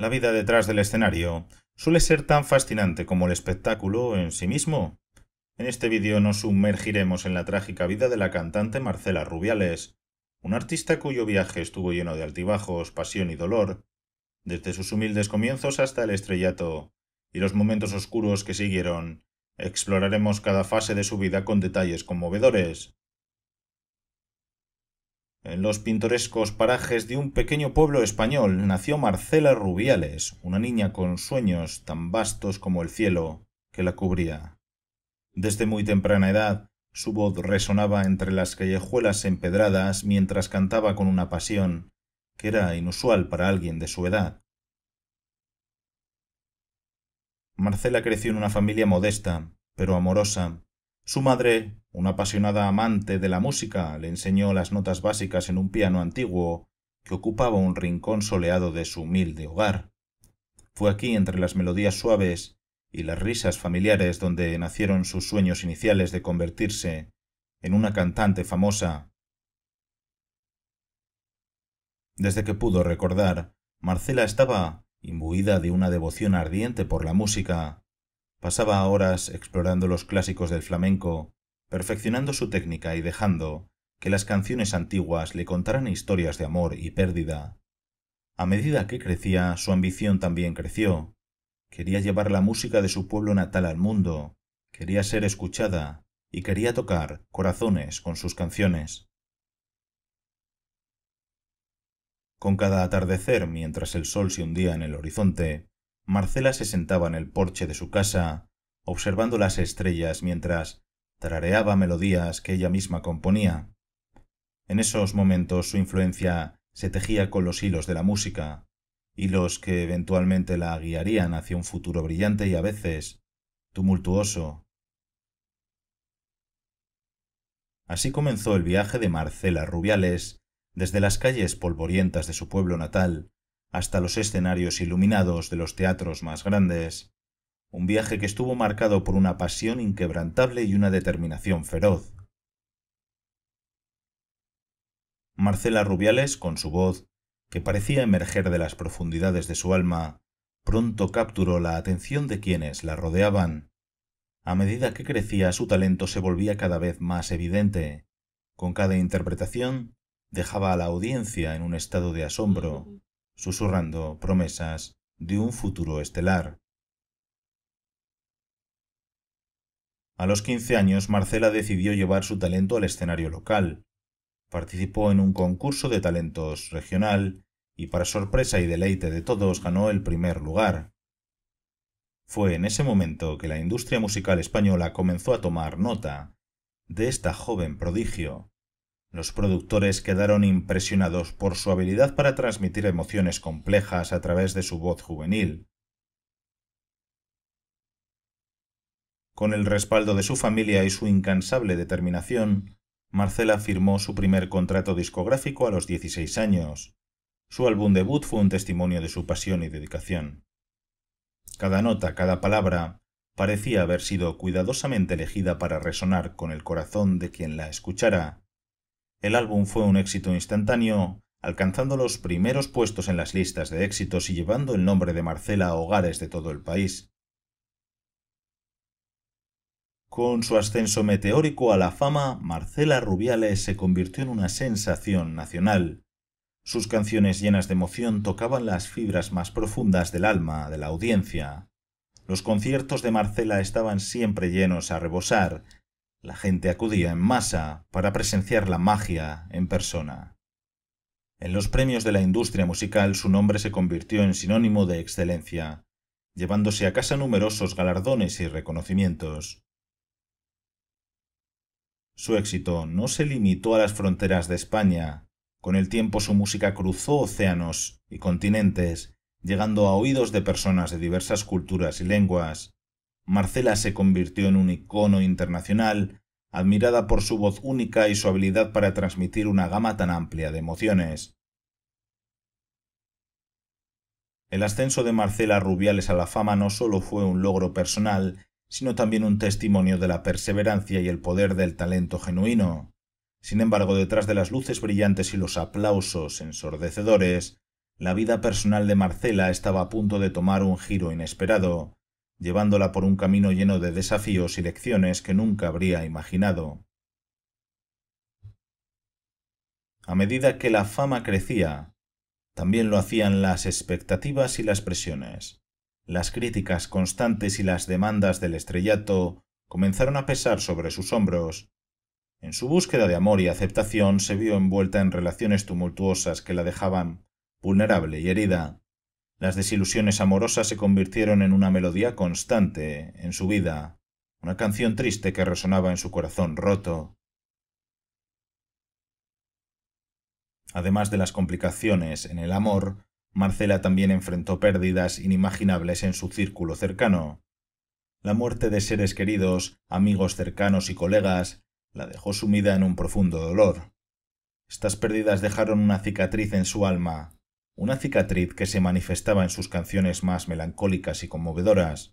La vida detrás del escenario suele ser tan fascinante como el espectáculo en sí mismo. En este vídeo nos sumergiremos en la trágica vida de la cantante Marcela Rubiales, un artista cuyo viaje estuvo lleno de altibajos, pasión y dolor, desde sus humildes comienzos hasta el estrellato y los momentos oscuros que siguieron. Exploraremos cada fase de su vida con detalles conmovedores, en los pintorescos parajes de un pequeño pueblo español nació Marcela Rubiales, una niña con sueños tan vastos como el cielo que la cubría. Desde muy temprana edad, su voz resonaba entre las callejuelas empedradas mientras cantaba con una pasión que era inusual para alguien de su edad. Marcela creció en una familia modesta, pero amorosa, su madre, una apasionada amante de la música, le enseñó las notas básicas en un piano antiguo que ocupaba un rincón soleado de su humilde hogar. Fue aquí, entre las melodías suaves y las risas familiares, donde nacieron sus sueños iniciales de convertirse en una cantante famosa. Desde que pudo recordar, Marcela estaba imbuida de una devoción ardiente por la música. Pasaba horas explorando los clásicos del flamenco, perfeccionando su técnica y dejando que las canciones antiguas le contaran historias de amor y pérdida. A medida que crecía, su ambición también creció. Quería llevar la música de su pueblo natal al mundo, quería ser escuchada y quería tocar corazones con sus canciones. Con cada atardecer, mientras el sol se hundía en el horizonte, Marcela se sentaba en el porche de su casa, observando las estrellas mientras tarareaba melodías que ella misma componía. En esos momentos su influencia se tejía con los hilos de la música, hilos que eventualmente la guiarían hacia un futuro brillante y a veces tumultuoso. Así comenzó el viaje de Marcela Rubiales desde las calles polvorientas de su pueblo natal hasta los escenarios iluminados de los teatros más grandes, un viaje que estuvo marcado por una pasión inquebrantable y una determinación feroz. Marcela Rubiales, con su voz, que parecía emerger de las profundidades de su alma, pronto capturó la atención de quienes la rodeaban. A medida que crecía su talento se volvía cada vez más evidente. Con cada interpretación dejaba a la audiencia en un estado de asombro susurrando promesas de un futuro estelar. A los 15 años, Marcela decidió llevar su talento al escenario local. Participó en un concurso de talentos regional y, para sorpresa y deleite de todos, ganó el primer lugar. Fue en ese momento que la industria musical española comenzó a tomar nota de esta joven prodigio los productores quedaron impresionados por su habilidad para transmitir emociones complejas a través de su voz juvenil. Con el respaldo de su familia y su incansable determinación, Marcela firmó su primer contrato discográfico a los 16 años. Su álbum debut fue un testimonio de su pasión y dedicación. Cada nota, cada palabra, parecía haber sido cuidadosamente elegida para resonar con el corazón de quien la escuchara el álbum fue un éxito instantáneo, alcanzando los primeros puestos en las listas de éxitos y llevando el nombre de Marcela a hogares de todo el país. Con su ascenso meteórico a la fama, Marcela Rubiales se convirtió en una sensación nacional. Sus canciones llenas de emoción tocaban las fibras más profundas del alma de la audiencia. Los conciertos de Marcela estaban siempre llenos a rebosar, la gente acudía en masa para presenciar la magia en persona. En los premios de la industria musical su nombre se convirtió en sinónimo de excelencia, llevándose a casa numerosos galardones y reconocimientos. Su éxito no se limitó a las fronteras de España, con el tiempo su música cruzó océanos y continentes, llegando a oídos de personas de diversas culturas y lenguas, Marcela se convirtió en un icono internacional, admirada por su voz única y su habilidad para transmitir una gama tan amplia de emociones. El ascenso de Marcela Rubiales a la fama no solo fue un logro personal, sino también un testimonio de la perseverancia y el poder del talento genuino. Sin embargo, detrás de las luces brillantes y los aplausos ensordecedores, la vida personal de Marcela estaba a punto de tomar un giro inesperado llevándola por un camino lleno de desafíos y lecciones que nunca habría imaginado. A medida que la fama crecía, también lo hacían las expectativas y las presiones. Las críticas constantes y las demandas del estrellato comenzaron a pesar sobre sus hombros. En su búsqueda de amor y aceptación se vio envuelta en relaciones tumultuosas que la dejaban vulnerable y herida. Las desilusiones amorosas se convirtieron en una melodía constante en su vida, una canción triste que resonaba en su corazón roto. Además de las complicaciones en el amor, Marcela también enfrentó pérdidas inimaginables en su círculo cercano. La muerte de seres queridos, amigos cercanos y colegas la dejó sumida en un profundo dolor. Estas pérdidas dejaron una cicatriz en su alma, una cicatriz que se manifestaba en sus canciones más melancólicas y conmovedoras.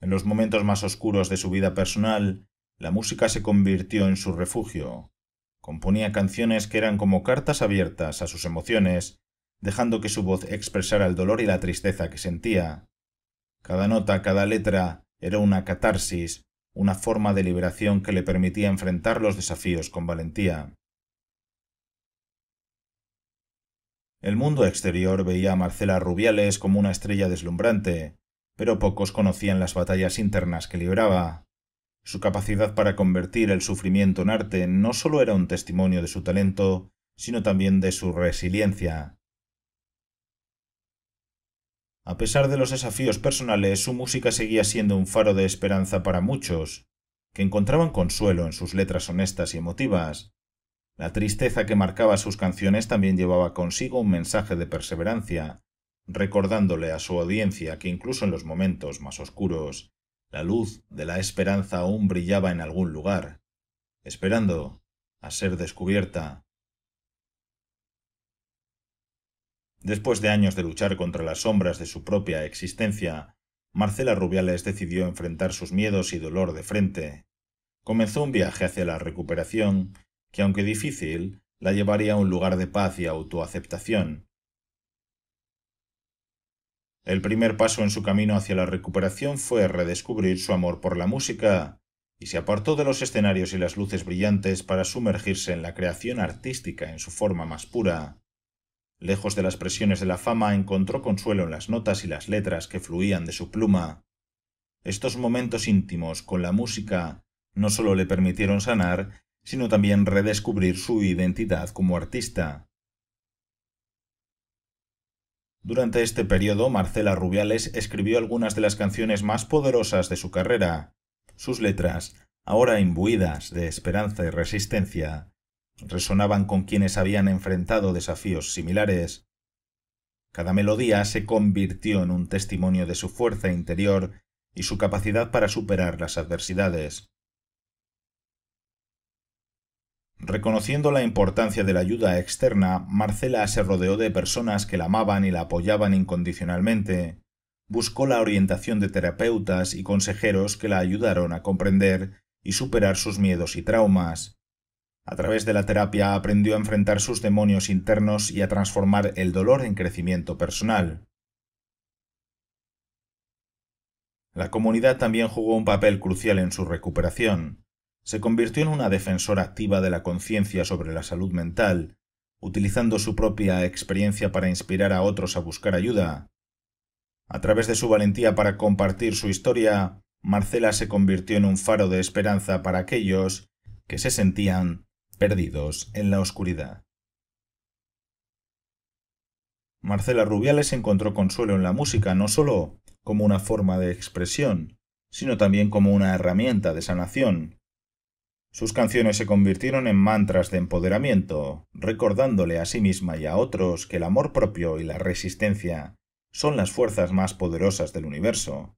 En los momentos más oscuros de su vida personal, la música se convirtió en su refugio. Componía canciones que eran como cartas abiertas a sus emociones, dejando que su voz expresara el dolor y la tristeza que sentía. Cada nota, cada letra, era una catarsis, una forma de liberación que le permitía enfrentar los desafíos con valentía. El mundo exterior veía a Marcela Rubiales como una estrella deslumbrante, pero pocos conocían las batallas internas que libraba. Su capacidad para convertir el sufrimiento en arte no solo era un testimonio de su talento, sino también de su resiliencia. A pesar de los desafíos personales, su música seguía siendo un faro de esperanza para muchos, que encontraban consuelo en sus letras honestas y emotivas, la tristeza que marcaba sus canciones también llevaba consigo un mensaje de perseverancia, recordándole a su audiencia que incluso en los momentos más oscuros, la luz de la esperanza aún brillaba en algún lugar, esperando a ser descubierta. Después de años de luchar contra las sombras de su propia existencia, Marcela Rubiales decidió enfrentar sus miedos y dolor de frente. Comenzó un viaje hacia la recuperación que aunque difícil, la llevaría a un lugar de paz y autoaceptación. El primer paso en su camino hacia la recuperación fue redescubrir su amor por la música, y se apartó de los escenarios y las luces brillantes para sumergirse en la creación artística en su forma más pura. Lejos de las presiones de la fama, encontró consuelo en las notas y las letras que fluían de su pluma. Estos momentos íntimos con la música no solo le permitieron sanar, sino también redescubrir su identidad como artista. Durante este periodo, Marcela Rubiales escribió algunas de las canciones más poderosas de su carrera. Sus letras, ahora imbuidas de esperanza y resistencia, resonaban con quienes habían enfrentado desafíos similares. Cada melodía se convirtió en un testimonio de su fuerza interior y su capacidad para superar las adversidades. Reconociendo la importancia de la ayuda externa, Marcela se rodeó de personas que la amaban y la apoyaban incondicionalmente. Buscó la orientación de terapeutas y consejeros que la ayudaron a comprender y superar sus miedos y traumas. A través de la terapia aprendió a enfrentar sus demonios internos y a transformar el dolor en crecimiento personal. La comunidad también jugó un papel crucial en su recuperación se convirtió en una defensora activa de la conciencia sobre la salud mental, utilizando su propia experiencia para inspirar a otros a buscar ayuda. A través de su valentía para compartir su historia, Marcela se convirtió en un faro de esperanza para aquellos que se sentían perdidos en la oscuridad. Marcela Rubiales encontró consuelo en la música no solo como una forma de expresión, sino también como una herramienta de sanación, sus canciones se convirtieron en mantras de empoderamiento, recordándole a sí misma y a otros que el amor propio y la resistencia son las fuerzas más poderosas del universo.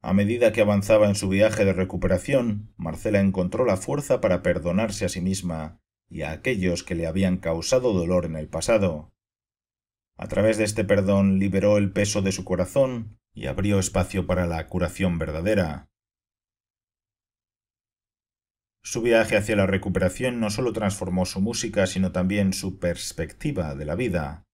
A medida que avanzaba en su viaje de recuperación, Marcela encontró la fuerza para perdonarse a sí misma y a aquellos que le habían causado dolor en el pasado. A través de este perdón liberó el peso de su corazón y abrió espacio para la curación verdadera. Su viaje hacia la recuperación no solo transformó su música, sino también su perspectiva de la vida.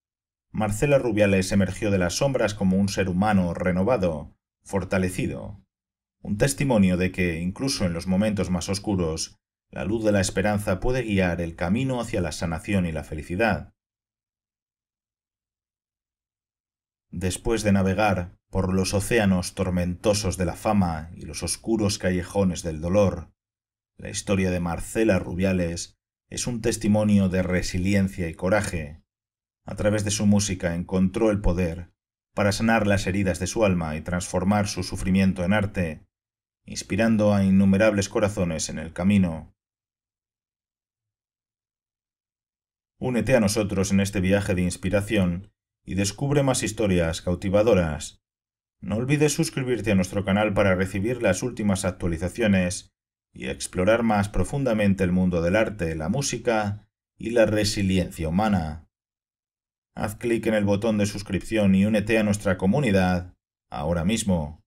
Marcela Rubiales emergió de las sombras como un ser humano renovado, fortalecido. Un testimonio de que, incluso en los momentos más oscuros, la luz de la esperanza puede guiar el camino hacia la sanación y la felicidad. Después de navegar por los océanos tormentosos de la fama y los oscuros callejones del dolor, la historia de Marcela Rubiales es un testimonio de resiliencia y coraje. A través de su música encontró el poder para sanar las heridas de su alma y transformar su sufrimiento en arte, inspirando a innumerables corazones en el camino. Únete a nosotros en este viaje de inspiración y descubre más historias cautivadoras. No olvides suscribirte a nuestro canal para recibir las últimas actualizaciones y explorar más profundamente el mundo del arte, la música y la resiliencia humana. Haz clic en el botón de suscripción y únete a nuestra comunidad ahora mismo.